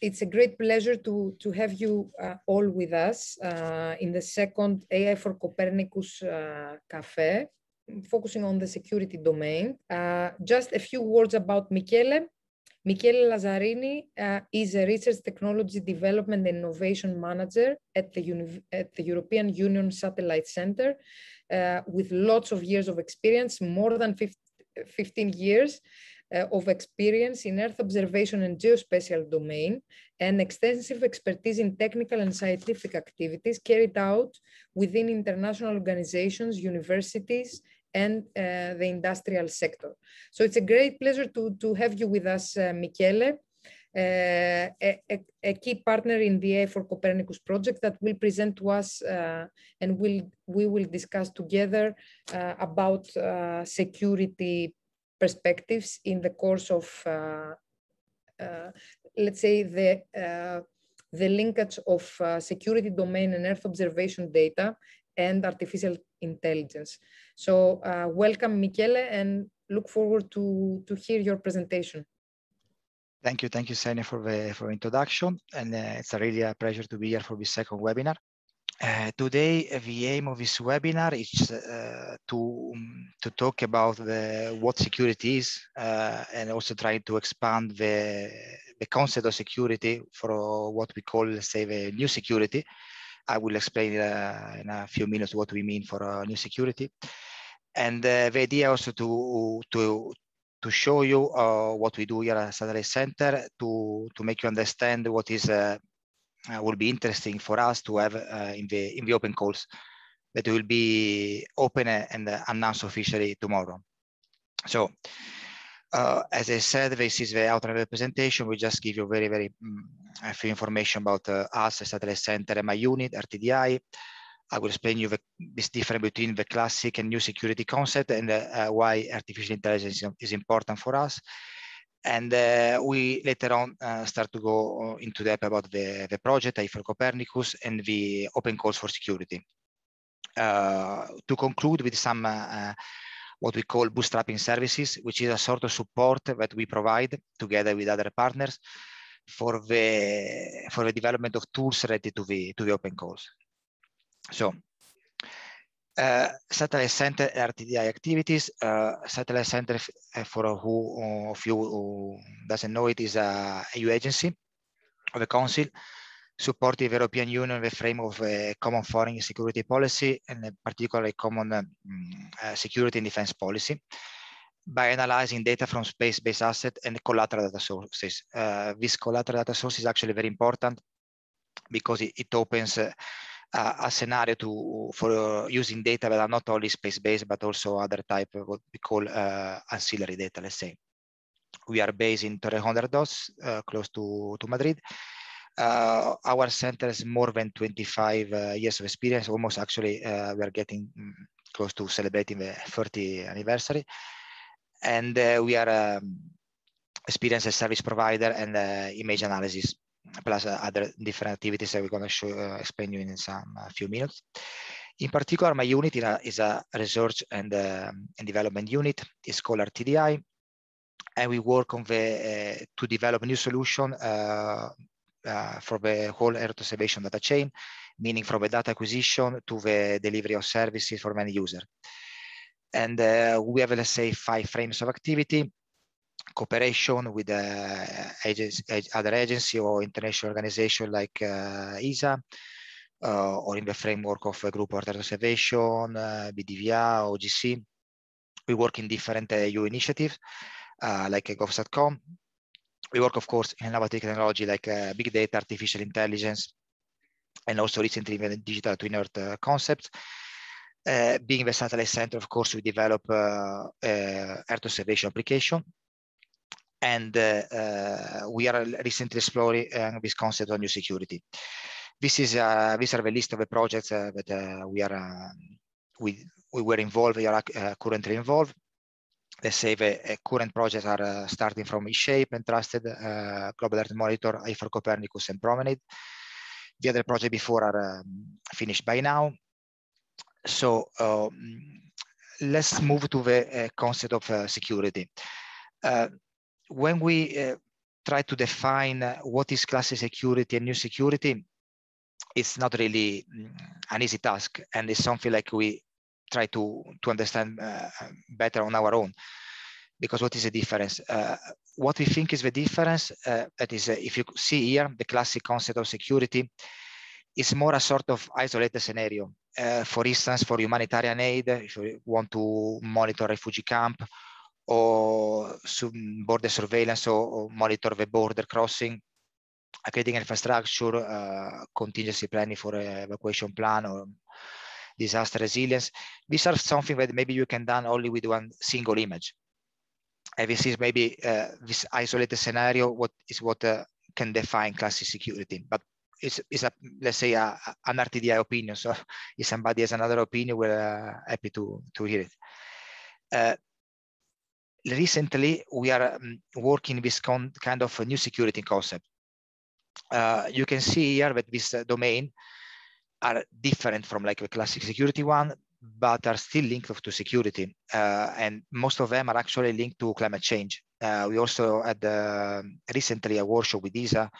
it's a great pleasure to, to have you uh, all with us uh, in the second AI for Copernicus uh, Cafe, focusing on the security domain. Uh, just a few words about Michele. Michele Lazzarini uh, is a research technology development and innovation manager at the, Uni at the European Union Satellite Center uh, with lots of years of experience, more than 15 years uh, of experience in Earth observation and geospatial domain and extensive expertise in technical and scientific activities carried out within international organizations, universities, and uh, the industrial sector. So it's a great pleasure to, to have you with us, uh, Michele, uh, a, a, key partner in the A4 Copernicus project that will present to us uh, and will, we will discuss together uh, about uh, security perspectives in the course of, uh, uh, let's say, the, uh, the linkage of security domain and Earth observation data and artificial intelligence. So welcome, Michele, and look forward to, to hear your presentation. Thank you. Thank you, Senia, for the for introduction. And uh, it's a really a pleasure to be here for this second webinar. Uh, today, the uh, aim of this webinar is uh, to, um, to talk about the, what security is uh, and also try to expand the, the concept of security for what we call, say, the new security. I will explain uh, in a few minutes what we mean for uh, new security. And the idea also to, to, to show you what we do here at Saturday Center to, to make you understand what is uh, will be interesting for us to have uh, in the in the open calls that will be open and announced officially tomorrow. So, uh, as I said, this is the outline presentation. We just give you very, very um, a few information about uh, us, Satellite Center, and my unit, RTDI. I will explain you the, this difference between the classic and new security concept and uh, why artificial intelligence is important for us and uh, we later on uh, start to go uh, into depth about the, the project for Copernicus and the open calls for security. Uh, to conclude with some uh, uh, what we call bootstrapping services, which is a sort of support that we provide together with other partners for the for the development of tools related to the to the open calls. So uh, satellite center RTDI activities. Uh, satellite center, uh, for who of uh, you who doesn't know it, is a EU agency of the Council supporting the European Union in the frame of a common foreign and security policy and particularly common um, uh, security and defense policy by analyzing data from space-based assets and collateral data sources. this collateral data source is actually very important because it, it opens uh, a scenario to for uh, using data that are not only space-based but also other type of what we call uh, ancillary data, let's say. We are based in Torrejondas, uh, close to, to Madrid. Uh, our center has more than 25 uh, years of experience. Almost actually, uh, we are getting mm, close to celebrating the 30 anniversary, and uh, we are um, experienced as service provider and image analysis plus other different activities that we're going to show, uh, explain you in some uh, few minutes. In particular, my unit is a research and, um, and development unit. It's called RTDI, and we work on the uh, to develop new solution uh, uh, for the whole air observation data chain, meaning from the data acquisition to the delivery of services for many users. And uh, we have, let's say, five frames of activity cooperation with uh, agency, other agency or international organization like uh, ESA, uh, or in the framework of a group order observation, uh, BDVR, OGC. We work in different EU initiatives like GovSatcom. We work, of course, in innovative technology like big data, artificial intelligence, and also recently even digital twin earth uh, concepts. Uh, being the satellite center, of course, we develop uh, Earth observation application and uh, we are recently exploring this concept of new security. This is, uh, these are the list of the projects uh, that we are, um, we, we were involved, we are currently involved let's say the current projects are uh, starting from eShape and Trusted, uh, Global Earth Monitor, IFOR Copernicus and Promenade. The other projects before are um, finished by now. So um, let's move to the uh, concept of security when we uh, try to define uh, what is classic security and new security, it's not really mm, an easy task, and it's something like we try to to understand uh, better on our own. Because what is the difference? Uh, what we think is the difference uh, that is, uh, if you see here, the classic concept of security is more a sort of isolated scenario. for instance, for humanitarian aid, if you want to monitor refugee camp or some mm, border surveillance or, or monitor the border crossing, creating infrastructure, uh, contingency planning for uh, evacuation plan or disaster resilience. These are something that maybe you can done only with one single image. And this is maybe uh, this isolated scenario, what is what uh, can define classic security. But it's, it's a, let's say, a, an RTDI opinion. So if somebody has another opinion, we're uh, happy to, to hear it. Uh, recently we are um, working with kind of a new security concept. Uh, you can see here that this uh, domain are different from like a classic security one, but are still linked to security. Uh, and most of them are actually linked to climate change. Uh, we also had um, recently a workshop with ISA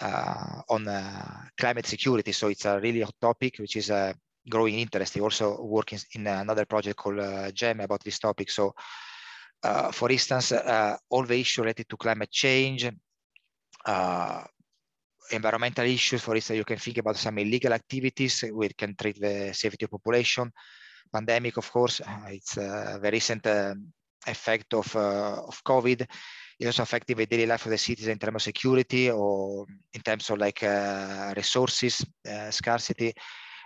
uh, on uh, climate security. So it's a really hot topic, which is a growing interest. They also working in another project called GEM about this topic. So uh, for instance, uh, all the issues related to climate change, uh, environmental issues, for instance, you can think about some illegal activities We can treat the safety of population. Pandemic, of course, it's a the recent um, effect of, uh, of COVID. It also affected the daily life of the cities in terms of security or in terms of like uh, resources scarcity,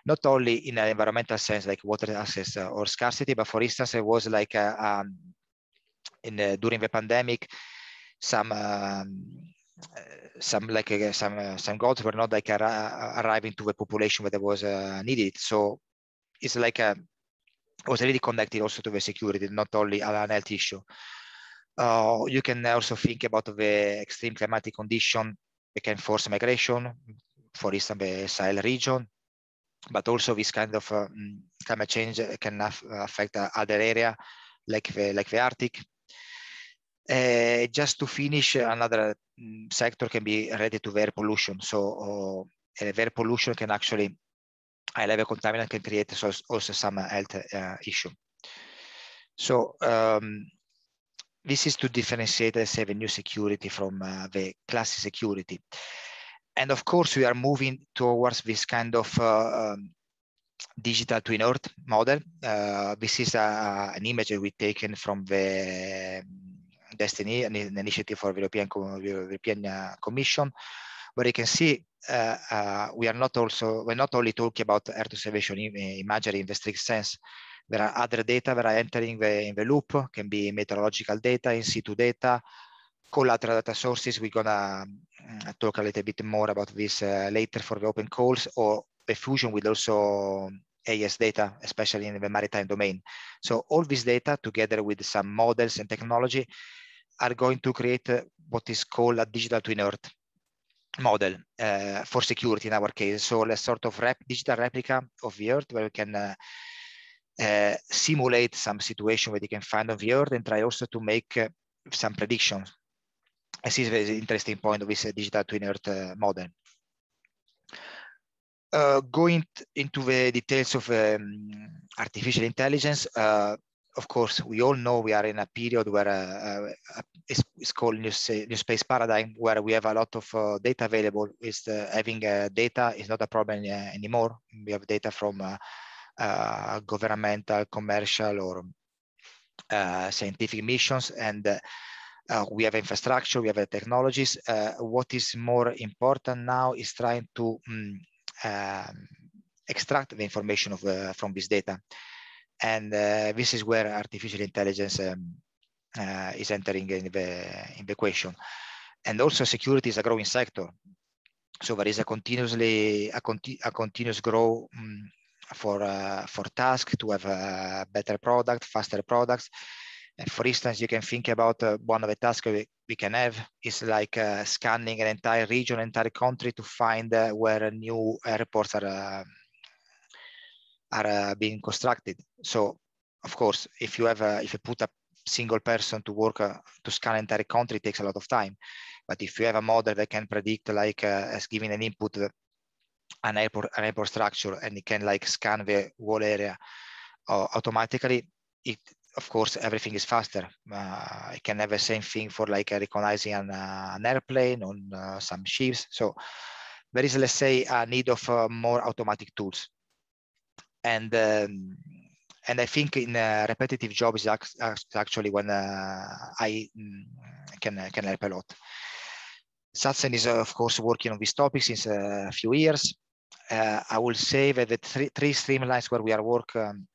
not only in an environmental sense like water access or scarcity, but for instance, it was like a, um, in uh, during the pandemic, some um, uh, some like uh, some uh, some gods were not like ar- uh, arriving to the population where they was uh, needed. So it's like a, it was really connected also to the security, not only an health issue. you can also think about the extreme climatic condition that can force migration, for instance, the Sahel region, but also this kind of mm, climate change can af- affect other area like the, like the Arctic uh, just to finish, another mm, sector can be related to air pollution. So uh, air pollution can actually, high level contaminant can create also some health uh, issue. So um, this is to differentiate, the new security from uh, the classic security. And of course, we are moving towards this kind of uh, um, digital twin earth model. Uh, this is an image that we've taken from the Destiny, an, an initiative for the European, European uh, Commission, but you can see uh, uh, we are not also we're not only talking about Earth observation imagery in the strict sense. There are other data that are entering the, in the loop, can be meteorological data, in situ data, collateral data sources. We're gonna um, talk a little bit more about this uh, later for the open calls or the fusion with also AS data, especially in the maritime domain. So all this data together with some models and technology are going to create what is called a digital twin earth model uh, for security in our case. So a sort of rep digital replica of the Earth where we can uh, uh, simulate some situation where you can find on the Earth and try also to make some predictions. This is an very interesting point of this digital twin Earth model. going into the details of um, artificial intelligence, of course, we all know we are in a period where uh, uh, it's, it's, called new, new, space paradigm, where we have a lot of uh, data available. Is having uh, data is not a problem uh, anymore. We have data from uh, governmental, commercial, or scientific missions, and we have infrastructure, we have technologies. what is more important now is trying to mm, um, extract the information of, from this data. And uh, this is where artificial intelligence um, uh, is entering in the, in the question. And also security is a growing sector. So there is a continuously a, conti a continuous grow um, for uh, for task to have a uh, better product, faster products. And for instance, you can think about uh, one of the tasks we, we can have is like uh, scanning an entire region, entire country to find where new airports are are uh, being constructed. So, of course, if you have a, if you put a single person to work uh, to scan entire country, takes a lot of time. But if you have a model that can predict, like, uh, as giving an input, uh, an airport, an airport structure, and it can like scan the whole area uh, automatically, it of course everything is faster. Uh, it can have the same thing for like uh, recognizing an, an airplane on some ships. So there is, let's say, a need of more automatic tools and um, and I think in a repetitive job is actually when uh, I mm, can can help a lot. Satsen is of course working on this topic since a few years. Uh, I will say that the three, three streamlines where we are work um,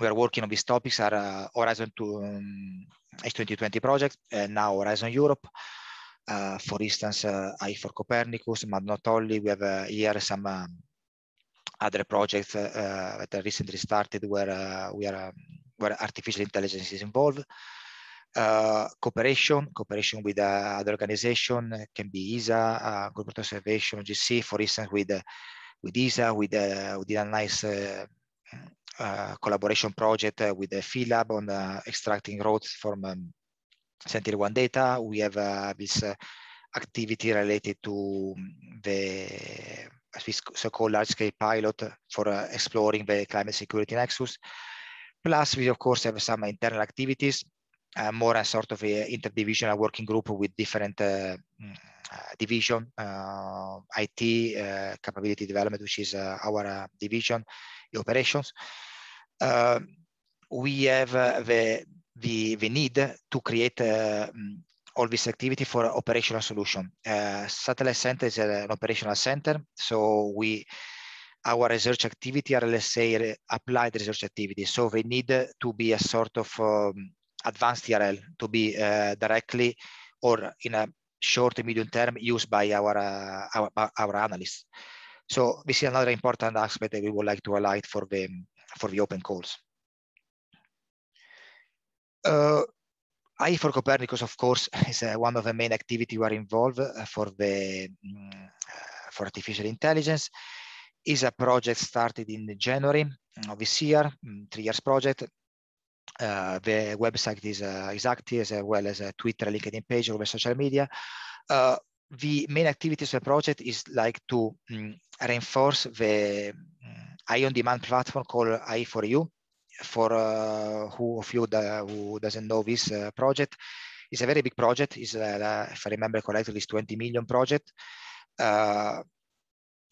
we are working on these topics are uh, Horizon to um, H2020 project and now Horizon Europe. Uh, for instance, uh, I for Copernicus, but not only. We have uh, here some um, other projects uh, that are recently started where uh, we are um, where artificial intelligence is involved. Uh, cooperation, cooperation with uh, other organization uh, can be ESA, uh, Global Observation, GC, for instance, with uh, with ESA, with uh, we did a nice collaboration project with the Lab on extracting roads from um, Sentinel-1 data. We have this activity related to um, the as we so-called large-scale pilot for uh, exploring the climate security nexus. Plus, we of course have some internal activities, uh, more a sort of a interdivisional working group with different uh, mm, uh division, uh, IT uh, capability development, which is our division, operations. we have the, the, the need to create mm, all this activity for operational solution. Uh, satellite center is uh, an operational center, so we our research activity are let's say applied research activity. So they need uh, to be a sort of um, advanced TRL to be uh, directly or in a short medium term used by our, uh, our, our analysts. So this is another important aspect that we would like to highlight for the for the open calls. Uh, I for Copernicus, of course, is uh, one of the main activity we are involved uh, for the um, for artificial intelligence. Is a project started in January mm, of this year, mm, three years project. Uh, the website is, uh, is active as well as a Twitter, LinkedIn page, over social media. Uh, the main activities of the project is like to um, reinforce the um, on demand platform called I4U, for uh, who of you that, who doesn't know this uh, project, it's a very big project. Is uh, if I remember correctly, it's 20 million project.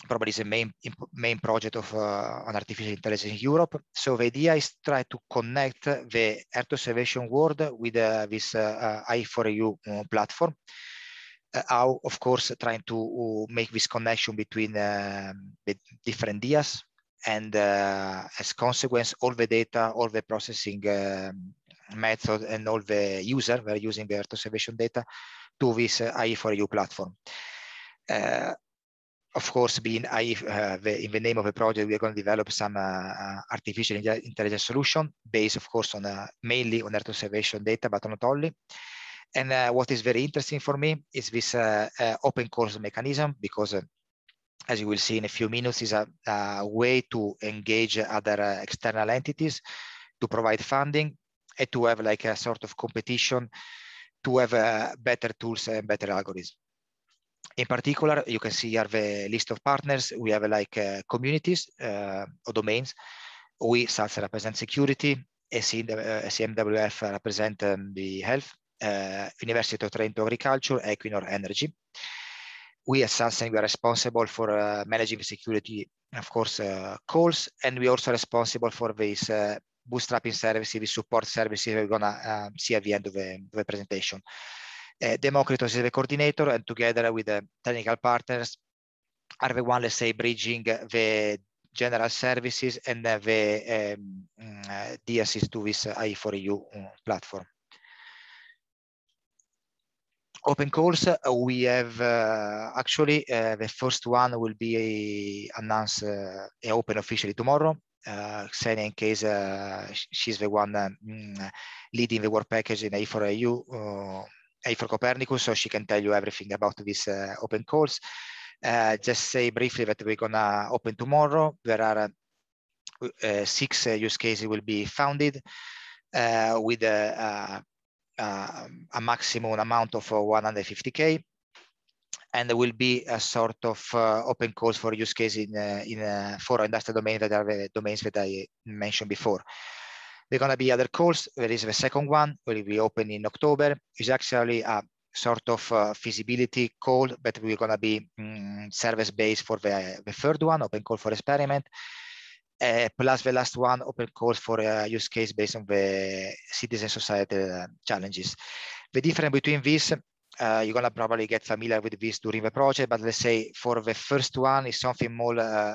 probably is the main main project of an artificial intelligence in Europe. So the idea is try to connect the Earth observation world with this I4U platform how, of course, trying to make this connection between uh, the different DIAs, and uh, as consequence, all the data, all the processing um, method, and all the user were using the Earth observation data to this uh, IE4U platform. Uh, of course, being I, uh, the, in the name of the project, we're going to develop some uh, uh, artificial intelligence solution based, of course, on uh, mainly on Earth observation data, but not only. And what is very interesting for me is this open course mechanism because as you will see in a few minutes, is a, a way to engage other uh, external entities to provide funding and to have like a sort of competition to have uh, better tools and better algorithms. In particular, you can see here the list of partners. We have like uh, communities uh, or domains. We, SALS represent security, SMWF uh, represent um, the health, uh, University of Trento Agriculture, Equinor Energy we as Samsung we are responsible for uh, managing security, of course, uh, calls, and we also responsible for this uh, bootstrapping services, the support services we're gonna um, see at the end of the, the presentation. Uh, Democritus is the coordinator, and together with the technical partners are the one, let's say, bridging the general services and the um, mm, uh, DSS to this uh, 4 eu platform open calls, uh, we have uh, actually uh, the first one will be announced open officially tomorrow. Uh, Xenia, in case she's the one mm, leading the work package in A4EU, 4 Copernicus, so she can tell you everything about this uh, open calls. Uh, just say briefly that we're gonna open tomorrow. There are uh, six use cases will be founded with um, a maximum amount of 150K uh, and there will be a sort of uh, open calls for use case in, uh, in uh, for industrial domain that are the domains that I mentioned before. There are going to be other calls. There is the second one will be open in October. It's actually a sort of uh, feasibility call, but we're going to be mm, service-based for the, the third one, open call for experiment. Uh, plus the last one, open call for a eh, use case based on the citizen society eh, challenges. The difference between these, uh, you're gonna probably get familiar with this during the project, but let's say for the first one is something more uh,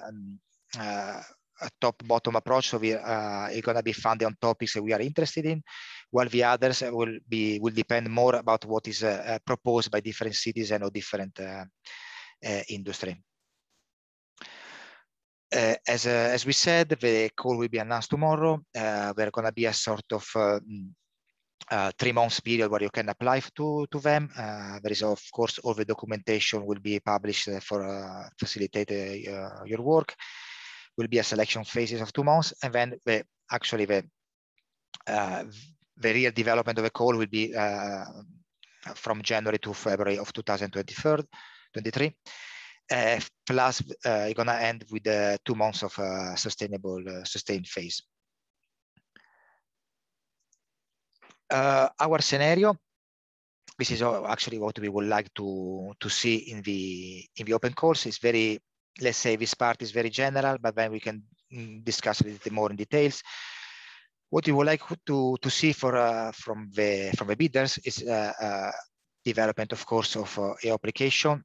a top-bottom approach. So we uh, are gonna be funded on topics that we are interested in, while the others will be will depend more about what is proposed by different cities and or different industry. Uh, as, uh, as we said, the call will be announced tomorrow. Uh, eh, there's going to be a sort of mm, three months period where you can apply to, to them. there is, of course, all the documentation will be published for facilitate your work. Will be a selection phases of two months, and then the, actually the the real development of the call will be from January to February of 2023. Uh, plus uh, you're gonna end with uh, two months of sustainable sustained phase. our scenario this is actually what we would like to to see in the in the open course is very let's say this part is very general but then we can mm, discuss a little more in details what we would like to to see for uh, from the from the bidders is uh, uh, development of course of uh, application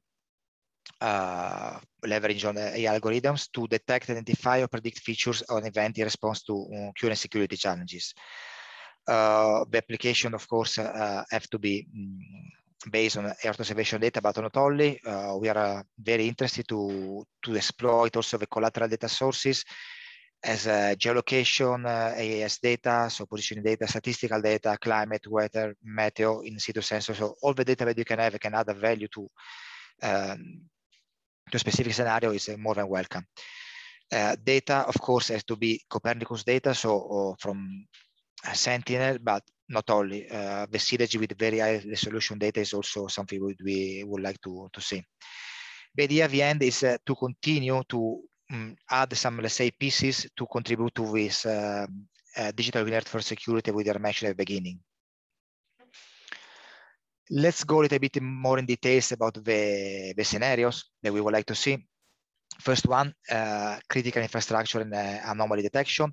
uh, leverage on AI algorithms to detect, identify, or predict features on event in response to um, current security challenges. Uh, the application, of course, uh, uh have to be mm, based on Earth observation data, but not only. Uh, we are very interested to, to exploit also the collateral data sources as uh, geolocation, uh, AAS data, so positioning data, statistical data, climate, weather, meteo, in situ sensors. So all the data that you can have can add a value to um, to specific scenario is uh, more than welcome. Uh, data, of course, has to be Copernicus data, so uh, from Sentinel, but not only. Uh, the synergy with very high resolution data is also something we, we would like to, to see. The idea at the end is uh, to continue to um, add some, let's say, pieces to contribute to this um, uh, digital Internet for security we mentioned at the beginning. Let's go a little bit more in details about the, the scenarios that we would like to see. First one, uh, critical infrastructure and uh, anomaly detection.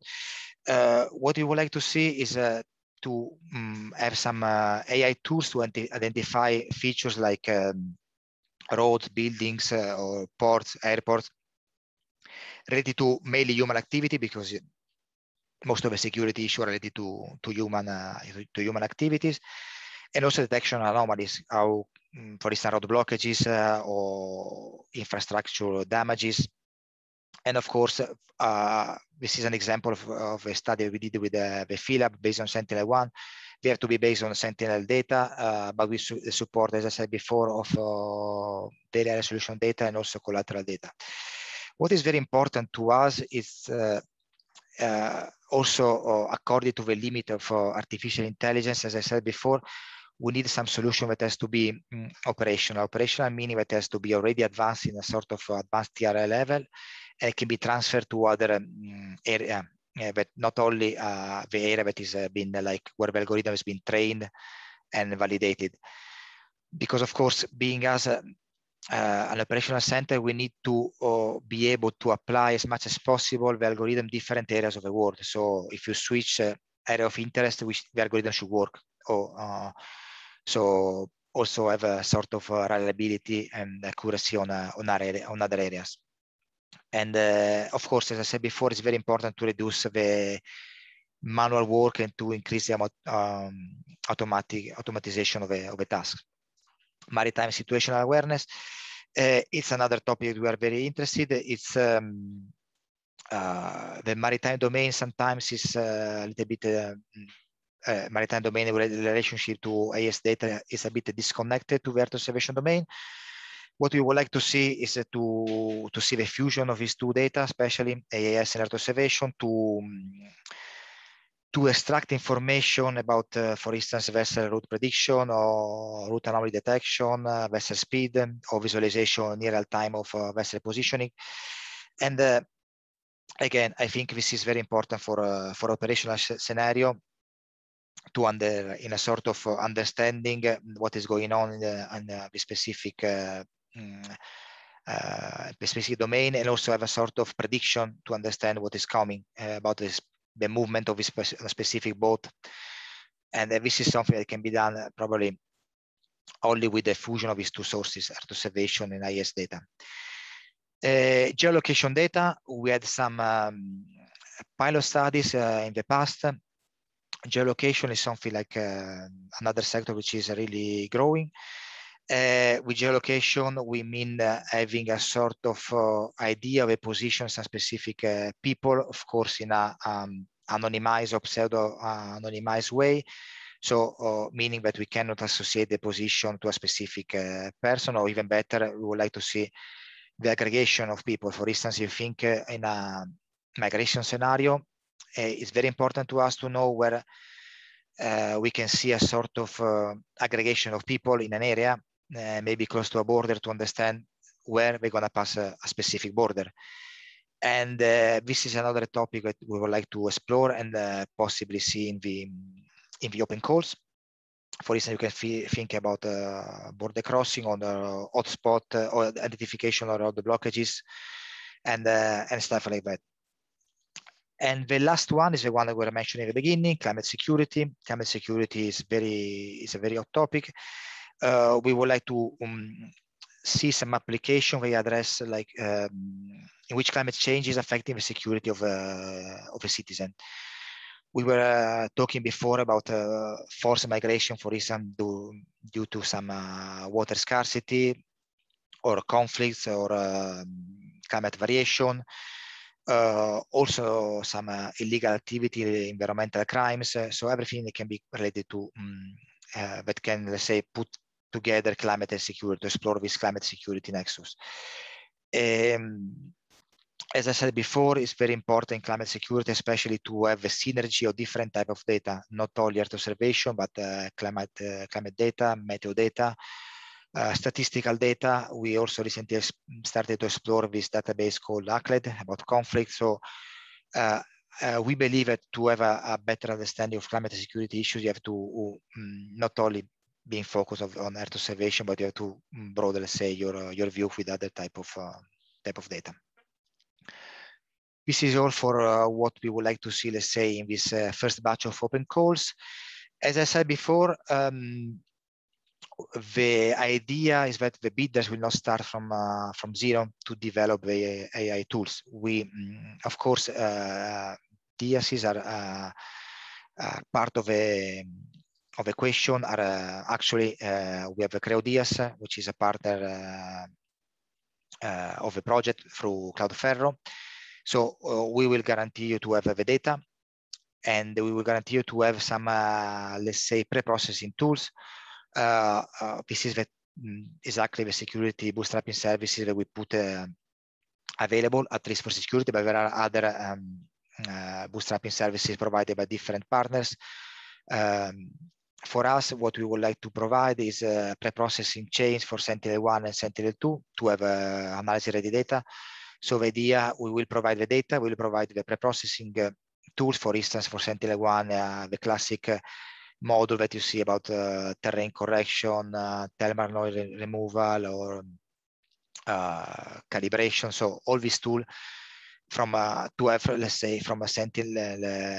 Uh, what we would like to see is uh, to um, have some uh, AI tools to identify features like um, roads, buildings, uh, or ports, airports, related to mainly human activity because most of the security issues related to, to, human, to human activities and also detection anomalies, how, mm, for instance, road blockages uh, or infrastructure damages. And of course, uh, uh, this is an example of, of, a study we did with the PhilHub based on Sentinel-1. They have to be based on Sentinel data, but we su support, as I said before, of data resolution data and also collateral data. What is very important to us is uh, also uh, according to the limit of uh, artificial intelligence, as I said before, we need some solution that has to be um, operational. Operational meaning that has to be already advanced in a sort of advanced TRL level and can be transferred to other um, area, but not only uh, the area that is uh, been uh, like where the algorithm has been trained and validated. Because of course, being as a, uh, an operational center, we need to uh, be able to apply as much as possible the algorithm different areas of the world. So if you switch uh, area of interest, which the algorithm should work, or uh, so also have a sort of uh, reliability and accuracy on, uh, on, area, on other areas. And uh, of course, as I said before, it's very important to reduce the manual work and to increase the um, automatic automatization of a, of the task. Maritime situational awareness, uh, it's another topic we are very interested. It's um, the maritime domain sometimes is a little bit Eh, maritime domain relationship to AS data is a bit disconnected to vessel observation domain. What we would like to see is to, to see the fusion of these two data, especially AIS and Earth observation, to, to extract information about, uh, for instance, vessel route prediction or route anomaly detection, uh, vessel speed, or visualization near real time of uh, vessel positioning. And uh, again, I think this is very important for, uh, for operational scenario to under in a sort of uh, understanding uh, what is going on in the, in the specific uh, mm, uh, specific domain and also have a sort of prediction to understand what is coming uh, about this, the movement of a specific boat. And uh, this is something that can be done probably only with the fusion of these two sources, Earth observation and IS data. geolocation data, we had some um, pilot studies in the past geolocation is something like uh, another sector which is really growing. Uh, with geolocation, we mean uh, having a sort of uh, idea of a position some specific uh, people, of course, in a um, anonymized or pseudo uh, anonymized way. So, meaning that we cannot associate the position to a specific person, or even better, we would like to see the aggregation of people. For instance, you think in a migration scenario, Eh, it's very important to us to know where uh, we can see a sort of uh, aggregation of people in an area, uh, maybe close to a border to understand where we're going to pass a, a, specific border. And uh, this is another topic that we would like to explore and uh, possibly see in the, in the open calls. For instance, you can think about uh, border crossing on the hotspot or identification or all the blockages and, and stuff like that. And the last one is the one that I were mentioning at the beginning, climate security. Climate security is very is a very hot topic. Uh, we would like to um, see some application we address like um, in which climate change is affecting the security of a, uh, of a citizen. We were uh, talking before about uh, forced migration, for instance, due, due to some uh, water scarcity or conflicts or um, climate variation uh, also some uh, illegal activity, environmental crimes. Uh, so everything that can be related to um, that can, let's say, put together climate and security, explore this climate security nexus. Um, as I said before, it's very important climate security, especially to have a synergy of different type of data, not only Earth observation, but uh, climate, uh, climate data, meteo data, uh, statistical data. We also recently started to explore this database called ACLED about conflict. So uh, uh, we believe that to have a, a, better understanding of climate security issues, you have to mm, not only being focused of, on Earth observation, but you have to mm, broaden, let's say, your uh, your view with other type of uh, type of data. This is all for what we would like to see, let's say, in this first batch of open calls as I said before, um, the idea is that the bidders will not start from uh, from zero to develop the AI tools. We, mm, of course, uh, DSCs are uh, part of a of the question are uh, actually uh, we have a which is a partner uh, of the project through Cloudferro. So we will guarantee you to have the data, and we will guarantee you to have some, let's say, pre-processing tools this is the, exactly the security bootstrapping services that we put uh, available, at least for security, but there are other um, uh, bootstrapping services provided by different partners. Um, for us, what we would like to provide is uh, pre-processing chains for Sentinel-1 and Sentinel-2 to have uh, analysis-ready data. So the idea, we will provide the data, we will provide the pre-processing uh, tools, for instance, for Sentinel-1, uh, the classic model that you see about uh, terrain correction, uh, telmar noise re removal, or uh, calibration. So all these tools from a, uh, to have, let's say, from a Sentinel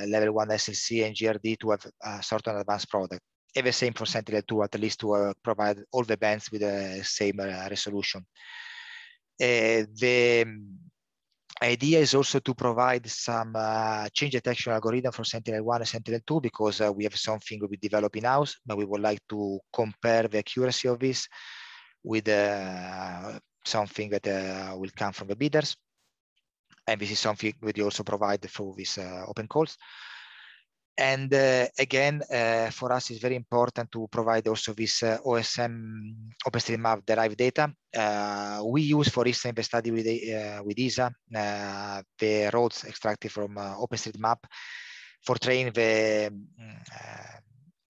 level one SLC and GRD to have a sort of advanced product. And the same for Sentinel-2, at least to uh, provide all the bands with the same uh, resolution. the idea is also to provide some uh, change detection algorithm for Sentinel-1 and Sentinel-2 because uh, we have something we develop in-house, but we would like to compare the accuracy of this with uh, something that uh, will come from the bidders. And this is something we also provide through these uh, open calls. And uh, again, uh, for us, it's very important to provide also this uh, OSM OpenStreetMap derived data. Uh, we use, for instance, in the study with, uh, with ISA, uh, the roads extracted from OpenStreetMap for training the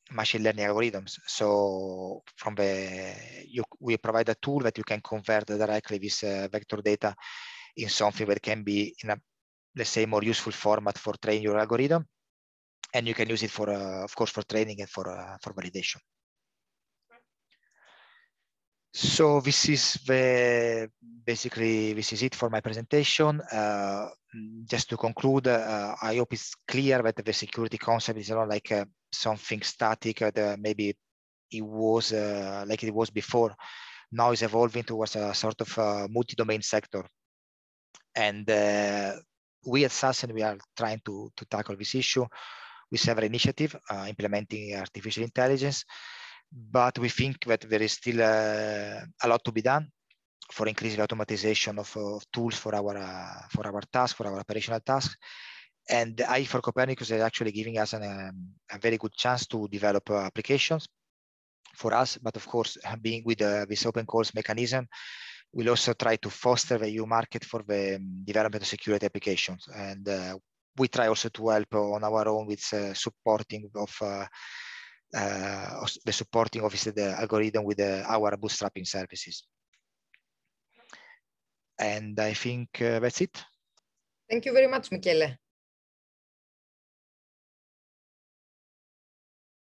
machine learning algorithms. So from the, you, we provide a tool that you can convert directly this vector data in something that can be in a, let's say, more useful format for training your algorithm and you can use it for, uh, of course, for training and for, uh, for validation. So this is the, basically, this is it for my presentation. Uh, just to conclude, uh, I hope it's clear that the security concept is not like uh, something static uh, that maybe it was like it was before. Now it's evolving towards a sort of multi-domain sector. And we at SASN, we are trying to, to tackle this issue with several initiatives uh, implementing artificial intelligence, but we think that there is still uh, a lot to be done for increasing automatization of, of tools for our uh, for our task, for our operational task. And I AI for Copernicus is actually giving us an, um, a very good chance to develop applications for us. But of course, being with uh, this open calls mechanism, we'll also try to foster the EU market for the um, development of security applications. And we try also to help on our own with uh, uh, uh, supporting of the supporting obviously the algorithm with our bootstrapping services. And I think that's it. Thank you very much, Michele.